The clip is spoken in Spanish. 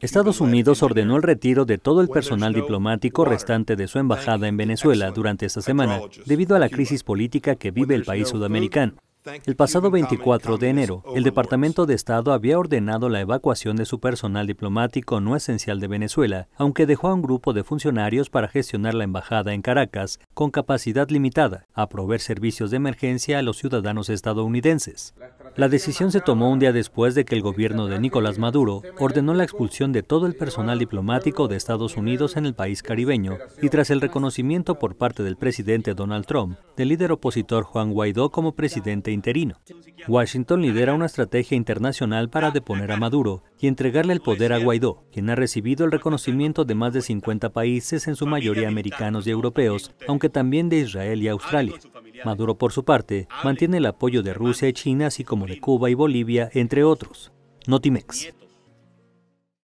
Estados Unidos ordenó el retiro de todo el personal diplomático restante de su embajada en Venezuela durante esta semana, debido a la crisis política que vive el país sudamericano. El pasado 24 de enero, el Departamento de Estado había ordenado la evacuación de su personal diplomático no esencial de Venezuela, aunque dejó a un grupo de funcionarios para gestionar la embajada en Caracas con capacidad limitada a proveer servicios de emergencia a los ciudadanos estadounidenses. La decisión se tomó un día después de que el gobierno de Nicolás Maduro ordenó la expulsión de todo el personal diplomático de Estados Unidos en el país caribeño y tras el reconocimiento por parte del presidente Donald Trump del líder opositor Juan Guaidó como presidente interino. Washington lidera una estrategia internacional para deponer a Maduro y entregarle el poder a Guaidó, quien ha recibido el reconocimiento de más de 50 países, en su mayoría americanos y europeos, aunque también de Israel y Australia. Maduro, por su parte, mantiene el apoyo de Rusia y China, así como de Cuba y Bolivia, entre otros. Notimex.